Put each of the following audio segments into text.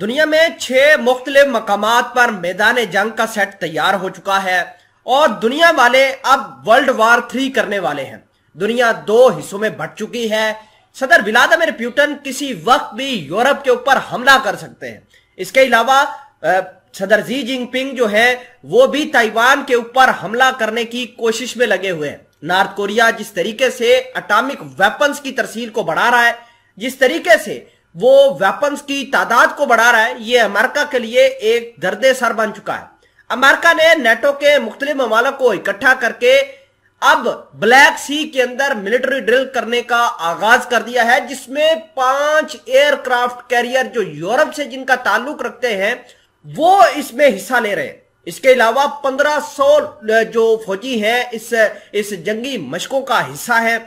दुनिया में छह मुख्तलिफ मकाम पर मैदान जंग का सेट तैयार हो चुका है और दुनिया वाले अब वर्ल्ड वार थ्री करने वाले हैं दुनिया दो हिस्सों में बढ़ चुकी है सदर विलादिमिर प्यूटन किसी वक्त भी यूरोप के ऊपर हमला कर सकते हैं इसके अलावा सदर जी जिंगपिंग जो है वो भी ताइवान के ऊपर हमला करने की कोशिश में लगे हुए हैं नॉर्थ कोरिया जिस तरीके से अटामिक वेपन्स की तरसील को बढ़ा रहा है जिस तरीके से वो वेपन्स की तादाद को बढ़ा रहा है ये अमेरिका के लिए एक दर्दे सर बन चुका है अमेरिका ने नेटो के मुख्तलि ममालक को इकट्ठा करके अब ब्लैक सी के अंदर मिलिट्री ड्रिल करने का आगाज कर दिया है जिसमें पांच एयरक्राफ्ट कैरियर जो यूरोप से जिनका ताल्लुक रखते हैं वो इसमें हिस्सा ले रहे हैं इसके अलावा 1500 जो फौजी हैं इस इस जंगी मशकों का हिस्सा है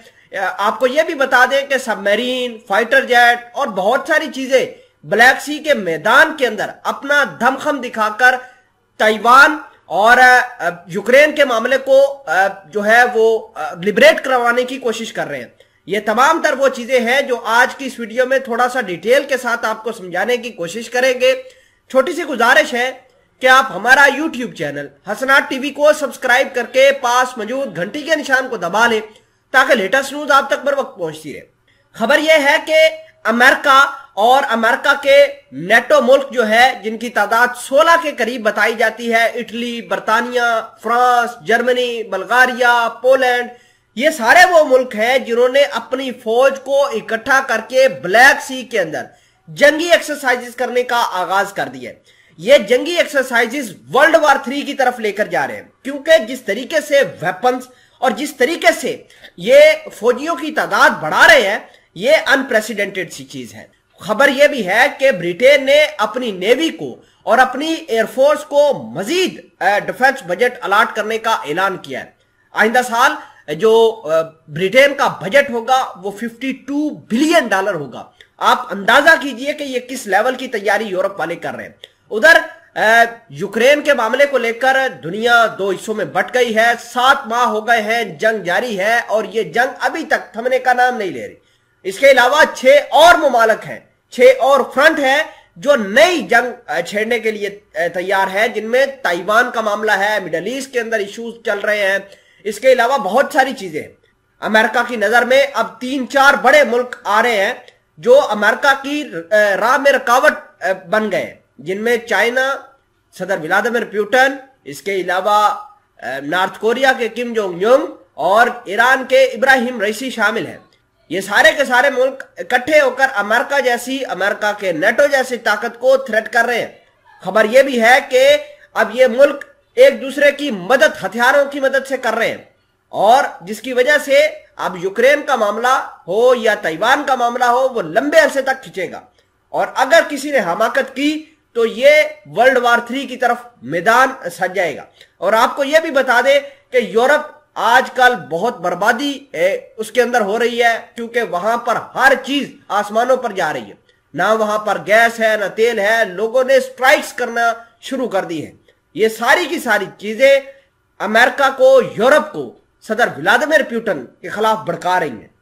आपको यह भी बता दें कि सबमरीन फाइटर जेट और बहुत सारी चीजें ब्लैक सी के मैदान के अंदर अपना धमखम दिखाकर ताइवान और यूक्रेन के मामले को जो है वो लिबरेट करवाने की कोशिश कर रहे हैं ये तमाम तर वो चीजें हैं जो आज की इस वीडियो में थोड़ा सा डिटेल के साथ आपको समझाने की कोशिश करेंगे छोटी सी गुजारिश है कि आप हमारा यूट्यूब चैनल हसनाट टीवी को सब्सक्राइब करके पास मौजूद घंटी के निशान को दबा लें ताकि लेटेस्ट न्यूज आप तक बर वक्त पहुंचती रहे खबर यह है कि अमेरिका और अमेरिका के नेटो मुल्क जो है जिनकी तादाद 16 के करीब बताई जाती है इटली बर्तानिया फ्रांस जर्मनी बल्गारिया पोलैंड ये सारे वो मुल्क हैं जिन्होंने अपनी फौज को इकट्ठा करके ब्लैक सी के अंदर जंगी एक्सरसाइजेस करने का आगाज कर दिया ये जंगी एक्सरसाइजेस वर्ल्ड वार थ्री की तरफ लेकर जा रहे हैं क्योंकि जिस तरीके से वेपन्स और जिस तरीके से ये फौजियों की तादाद बढ़ा रहे हैं ये अनप्रेसिडेंटेड सी चीज है खबर यह भी है कि ब्रिटेन ने अपनी नेवी को और अपनी एयरफोर्स को मजीद डिफेंस बजट अलाट करने का ऐलान किया है आइंदा साल जो ब्रिटेन का बजट होगा वो 52 बिलियन डॉलर होगा आप अंदाजा कीजिए कि ये किस लेवल की तैयारी यूरोप वाले कर रहे हैं उधर यूक्रेन के मामले को लेकर दुनिया दो हिस्सों में बट गई है सात माह हो गए हैं जंग जारी है और ये जंग अभी तक थमने का नाम नहीं ले रही इसके अलावा छह और ममालक हैं छह और फ्रंट हैं जो नई जंग छेड़ने के लिए तैयार है जिनमें ताइवान का मामला है मिडल ईस्ट के अंदर इश्यूज चल रहे हैं इसके अलावा बहुत सारी चीजें अमेरिका की नजर में अब तीन चार बड़े मुल्क आ रहे हैं जो अमेरिका की राह में रुकावट बन गए हैं जिनमें चाइना सदर व्लादिमिर प्यूटन इसके अलावा नॉर्थ कोरिया के किम जोंग जोंग और ईरान के इब्राहिम रईसी शामिल हैं ये सारे के सारे मुल्क इकट्ठे होकर अमेरिका जैसी अमेरिका के नेटो जैसी ताकत को थ्रेट कर रहे हैं खबर यह भी है कि अब ये मुल्क एक दूसरे की मदद हथियारों की मदद से कर रहे हैं और जिसकी वजह से अब यूक्रेन का मामला हो या ताइवान का मामला हो वो लंबे अरसे तक खिंचेगा और अगर किसी ने हमाकत की तो ये वर्ल्ड वार थ्री की तरफ मैदान सज जाएगा और आपको यह भी बता दें कि यूरोप आजकल बहुत बर्बादी उसके अंदर हो रही है क्योंकि वहां पर हर चीज आसमानों पर जा रही है ना वहां पर गैस है ना तेल है लोगों ने स्ट्राइक्स करना शुरू कर दी है ये सारी की सारी चीजें अमेरिका को यूरोप को सदर व्लादिमिर प्यूटन के खिलाफ भड़का रही हैं